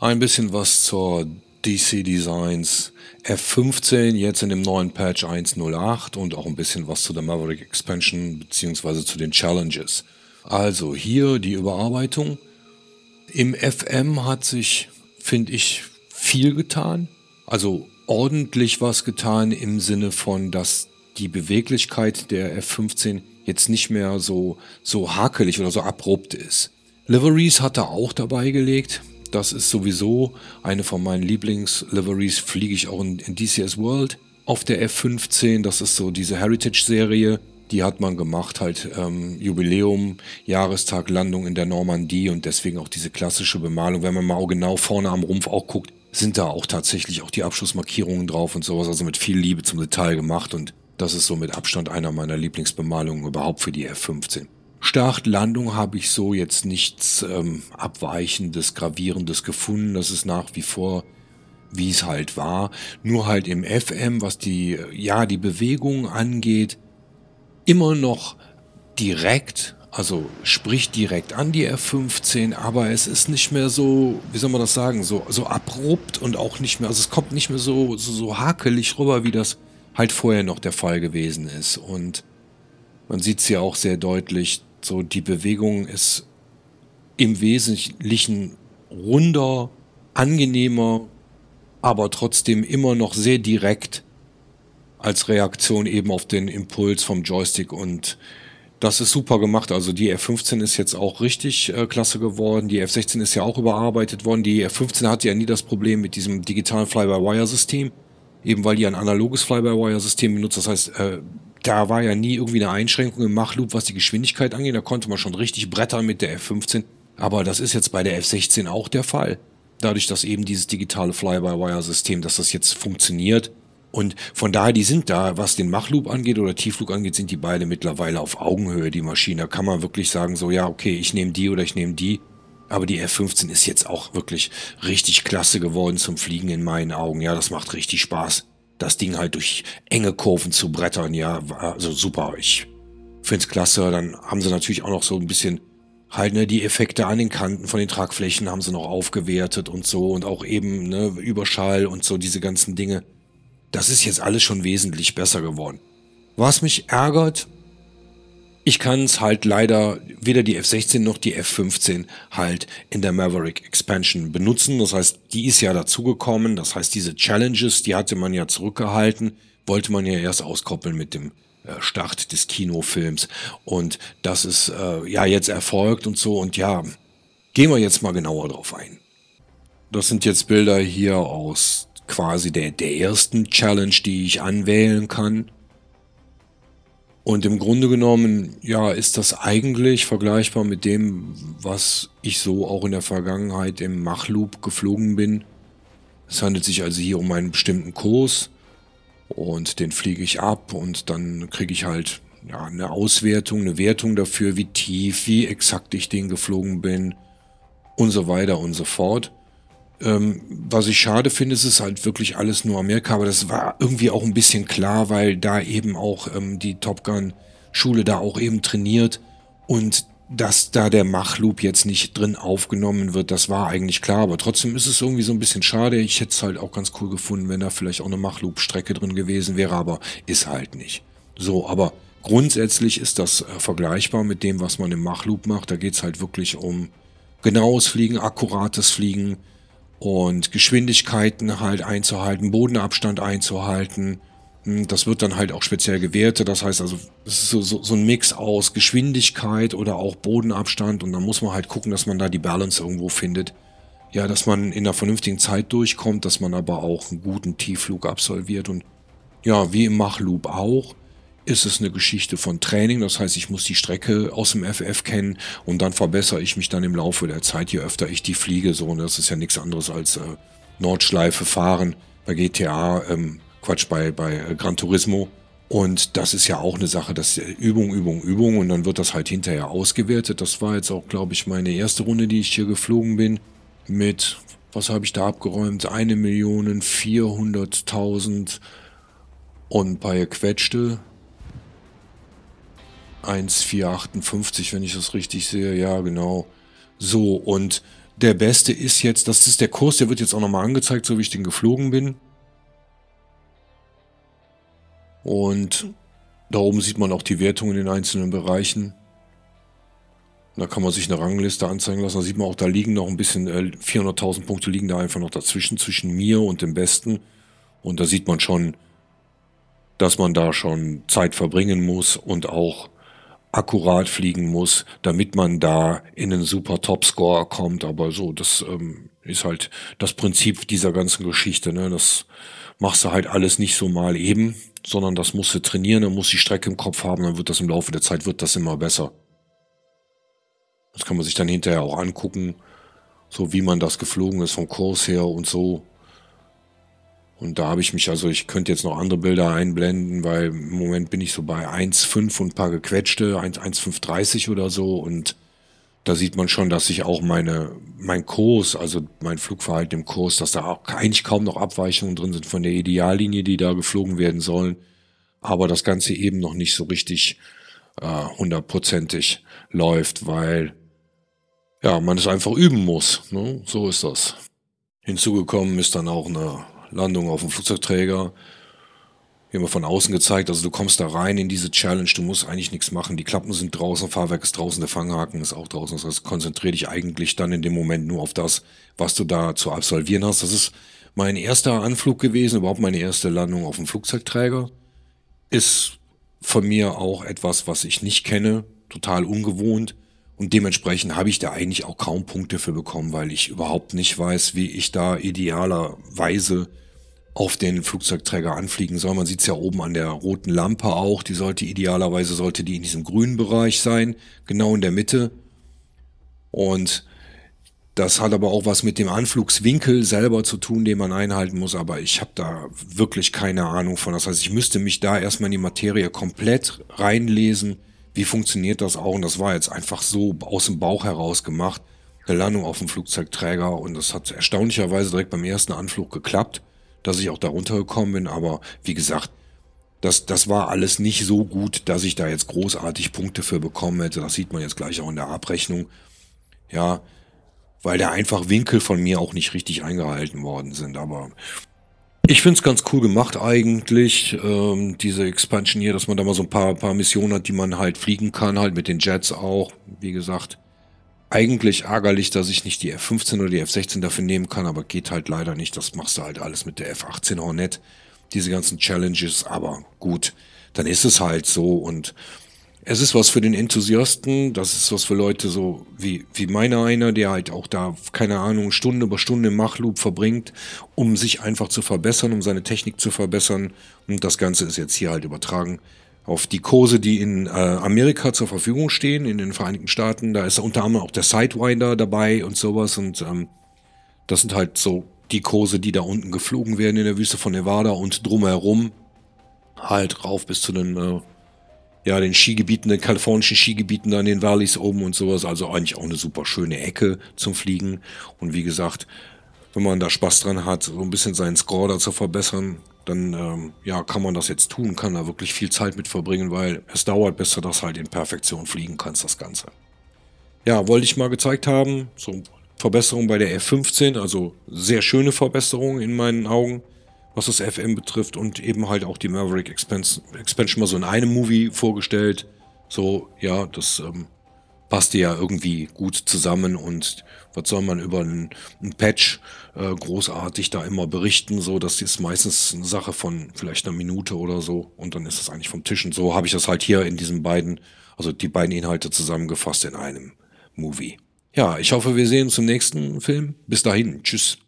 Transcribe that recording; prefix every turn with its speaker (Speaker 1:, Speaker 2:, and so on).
Speaker 1: Ein bisschen was zur DC Designs F15, jetzt in dem neuen Patch 1.08 und auch ein bisschen was zu der Maverick Expansion bzw. zu den Challenges. Also hier die Überarbeitung. Im FM hat sich, finde ich, viel getan. Also ordentlich was getan im Sinne von, dass die Beweglichkeit der F15 jetzt nicht mehr so, so hakelig oder so abrupt ist. Liveries hat er auch dabei gelegt. Das ist sowieso eine von meinen Lieblings-Liveries. Fliege ich auch in, in DCS World auf der F-15. Das ist so diese Heritage-Serie. Die hat man gemacht, halt ähm, Jubiläum, Jahrestag, Landung in der Normandie und deswegen auch diese klassische Bemalung. Wenn man mal genau vorne am Rumpf auch guckt, sind da auch tatsächlich auch die Abschlussmarkierungen drauf und sowas. Also mit viel Liebe zum Detail gemacht und das ist so mit Abstand einer meiner Lieblingsbemalungen überhaupt für die F-15. Startlandung habe ich so jetzt nichts ähm, Abweichendes, Gravierendes gefunden. Das ist nach wie vor, wie es halt war. Nur halt im FM, was die, ja, die Bewegung angeht, immer noch direkt, also spricht direkt an die F15, aber es ist nicht mehr so, wie soll man das sagen, so, so abrupt und auch nicht mehr, also es kommt nicht mehr so, so, so hakelig rüber, wie das halt vorher noch der Fall gewesen ist. Und man sieht es ja auch sehr deutlich, so, die Bewegung ist im Wesentlichen runder, angenehmer, aber trotzdem immer noch sehr direkt als Reaktion eben auf den Impuls vom Joystick und das ist super gemacht. Also die F15 ist jetzt auch richtig äh, klasse geworden. Die F16 ist ja auch überarbeitet worden. Die F15 hatte ja nie das Problem mit diesem digitalen Fly-by-Wire-System, eben weil die ein analoges Fly-by-Wire-System benutzt. Das heißt, äh, da war ja nie irgendwie eine Einschränkung im Machloop, was die Geschwindigkeit angeht. Da konnte man schon richtig brettern mit der F15. Aber das ist jetzt bei der F16 auch der Fall. Dadurch, dass eben dieses digitale Fly-by-Wire-System, dass das jetzt funktioniert. Und von daher, die sind da, was den Machloop angeht oder Tiefflug angeht, sind die beide mittlerweile auf Augenhöhe, die Maschine. Da kann man wirklich sagen, so, ja, okay, ich nehme die oder ich nehme die. Aber die F-15 ist jetzt auch wirklich richtig klasse geworden zum Fliegen in meinen Augen. Ja, das macht richtig Spaß das Ding halt durch enge Kurven zu brettern, ja, war also super. Ich finde es klasse. Dann haben sie natürlich auch noch so ein bisschen halt ne, die Effekte an den Kanten von den Tragflächen haben sie noch aufgewertet und so und auch eben ne, Überschall und so diese ganzen Dinge. Das ist jetzt alles schon wesentlich besser geworden. Was mich ärgert, ich kann es halt leider weder die F16 noch die F15 halt in der Maverick Expansion benutzen. Das heißt, die ist ja dazugekommen. Das heißt, diese Challenges, die hatte man ja zurückgehalten, wollte man ja erst auskoppeln mit dem äh, Start des Kinofilms. Und das ist äh, ja jetzt erfolgt und so. Und ja, gehen wir jetzt mal genauer drauf ein. Das sind jetzt Bilder hier aus quasi der, der ersten Challenge, die ich anwählen kann. Und im Grunde genommen, ja, ist das eigentlich vergleichbar mit dem, was ich so auch in der Vergangenheit im Machloop geflogen bin. Es handelt sich also hier um einen bestimmten Kurs und den fliege ich ab und dann kriege ich halt ja, eine Auswertung, eine Wertung dafür, wie tief, wie exakt ich den geflogen bin und so weiter und so fort. Ähm, was ich schade finde, ist es halt wirklich alles nur Amerika, aber das war irgendwie auch ein bisschen klar, weil da eben auch ähm, die Top Gun-Schule da auch eben trainiert und dass da der Machloop jetzt nicht drin aufgenommen wird, das war eigentlich klar, aber trotzdem ist es irgendwie so ein bisschen schade. Ich hätte es halt auch ganz cool gefunden, wenn da vielleicht auch eine Machloop-Strecke drin gewesen wäre, aber ist halt nicht. So, aber grundsätzlich ist das äh, vergleichbar mit dem, was man im Machloop macht. Da geht es halt wirklich um genaues Fliegen, akkurates Fliegen, und Geschwindigkeiten halt einzuhalten, Bodenabstand einzuhalten. Hm, das wird dann halt auch speziell gewertet. Das heißt also, es ist so, so, so, ein Mix aus Geschwindigkeit oder auch Bodenabstand. Und dann muss man halt gucken, dass man da die Balance irgendwo findet. Ja, dass man in einer vernünftigen Zeit durchkommt, dass man aber auch einen guten Tiefflug absolviert. Und ja, wie im Machloop auch, ist es eine Geschichte von Training. Das heißt, ich muss die Strecke aus dem FF kennen und dann verbessere ich mich dann im Laufe der Zeit, je öfter ich die fliege. So, und ne, das ist ja nichts anderes als äh, Nordschleife fahren bei GTA, ähm, Quatsch, bei, bei äh, Gran Turismo. Und das ist ja auch eine Sache, dass äh, Übung, Übung, Übung und dann wird das halt hinterher ausgewertet. Das war jetzt auch, glaube ich, meine erste Runde, die ich hier geflogen bin. Mit, was habe ich da abgeräumt? Eine Million vierhunderttausend und bei paar 1,458, wenn ich das richtig sehe. Ja, genau. So, und der beste ist jetzt, das ist der Kurs, der wird jetzt auch nochmal angezeigt, so wie ich den geflogen bin. Und da oben sieht man auch die Wertung in den einzelnen Bereichen. Da kann man sich eine Rangliste anzeigen lassen. Da sieht man auch, da liegen noch ein bisschen, äh, 400.000 Punkte liegen da einfach noch dazwischen, zwischen mir und dem Besten. Und da sieht man schon, dass man da schon Zeit verbringen muss und auch akkurat fliegen muss, damit man da in einen super Topscore kommt. Aber so, das ähm, ist halt das Prinzip dieser ganzen Geschichte. Ne? Das machst du halt alles nicht so mal eben, sondern das musst du trainieren, dann musst du die Strecke im Kopf haben, dann wird das im Laufe der Zeit wird das immer besser. Das kann man sich dann hinterher auch angucken, so wie man das geflogen ist vom Kurs her und so und da habe ich mich, also ich könnte jetzt noch andere Bilder einblenden, weil im Moment bin ich so bei 1,5 und ein paar gequetschte, 1,530 oder so. Und da sieht man schon, dass sich auch meine, mein Kurs, also mein Flugverhalten im Kurs, dass da auch eigentlich kaum noch Abweichungen drin sind von der Ideallinie, die da geflogen werden sollen. Aber das Ganze eben noch nicht so richtig äh, hundertprozentig läuft, weil ja, man es einfach üben muss. Ne? So ist das. Hinzugekommen ist dann auch eine Landung auf dem Flugzeugträger immer von außen gezeigt. Also du kommst da rein in diese Challenge, du musst eigentlich nichts machen. Die Klappen sind draußen, Fahrwerk ist draußen, der Fanghaken ist auch draußen. Das heißt, konzentriere dich eigentlich dann in dem Moment nur auf das, was du da zu absolvieren hast. Das ist mein erster Anflug gewesen, überhaupt meine erste Landung auf dem Flugzeugträger. Ist von mir auch etwas, was ich nicht kenne, total ungewohnt. Und dementsprechend habe ich da eigentlich auch kaum Punkte für bekommen, weil ich überhaupt nicht weiß, wie ich da idealerweise auf den Flugzeugträger anfliegen soll. Man sieht es ja oben an der roten Lampe auch. Die sollte idealerweise sollte die in diesem grünen Bereich sein, genau in der Mitte. Und das hat aber auch was mit dem Anflugswinkel selber zu tun, den man einhalten muss. Aber ich habe da wirklich keine Ahnung von. Das heißt, ich müsste mich da erstmal in die Materie komplett reinlesen. Wie funktioniert das auch? Und das war jetzt einfach so aus dem Bauch heraus gemacht. Eine Landung auf dem Flugzeugträger. Und das hat erstaunlicherweise direkt beim ersten Anflug geklappt dass ich auch da runtergekommen bin. Aber wie gesagt, das, das war alles nicht so gut, dass ich da jetzt großartig Punkte für bekommen hätte. Das sieht man jetzt gleich auch in der Abrechnung. Ja, weil da einfach Winkel von mir auch nicht richtig eingehalten worden sind. Aber ich finde es ganz cool gemacht eigentlich, ähm, diese Expansion hier, dass man da mal so ein paar, paar Missionen hat, die man halt fliegen kann, halt mit den Jets auch, wie gesagt eigentlich ärgerlich, dass ich nicht die F15 oder die F16 dafür nehmen kann, aber geht halt leider nicht. Das machst du halt alles mit der F18 auch nicht. Diese ganzen Challenges, aber gut, dann ist es halt so und es ist was für den Enthusiasten, das ist was für Leute so wie, wie meiner einer, der halt auch da, keine Ahnung, Stunde über Stunde im Machloop verbringt, um sich einfach zu verbessern, um seine Technik zu verbessern. Und das Ganze ist jetzt hier halt übertragen auf die Kurse, die in äh, Amerika zur Verfügung stehen, in den Vereinigten Staaten. Da ist unter anderem auch der Sidewinder dabei und sowas. Und ähm, das sind halt so die Kurse, die da unten geflogen werden in der Wüste von Nevada und drumherum halt rauf bis zu den, äh, ja, den Skigebieten, den kalifornischen Skigebieten da in den Valleys oben und sowas. Also eigentlich auch eine super schöne Ecke zum Fliegen. Und wie gesagt, wenn man da Spaß dran hat, so ein bisschen seinen Score da zu verbessern, dann ähm, ja, kann man das jetzt tun, kann da wirklich viel Zeit mit verbringen, weil es dauert, bis du das halt in Perfektion fliegen kannst, das Ganze. Ja, wollte ich mal gezeigt haben, so Verbesserung bei der F15, also sehr schöne Verbesserung in meinen Augen, was das FM betrifft und eben halt auch die Maverick Expansion, Expansion mal so in einem Movie vorgestellt. So, ja, das ähm, passte ja irgendwie gut zusammen und was soll man über einen, einen Patch äh, großartig da immer berichten? So, das ist meistens eine Sache von vielleicht einer Minute oder so und dann ist das eigentlich vom Tisch. Und so habe ich das halt hier in diesen beiden, also die beiden Inhalte zusammengefasst in einem Movie. Ja, ich hoffe, wir sehen uns zum nächsten Film. Bis dahin. Tschüss.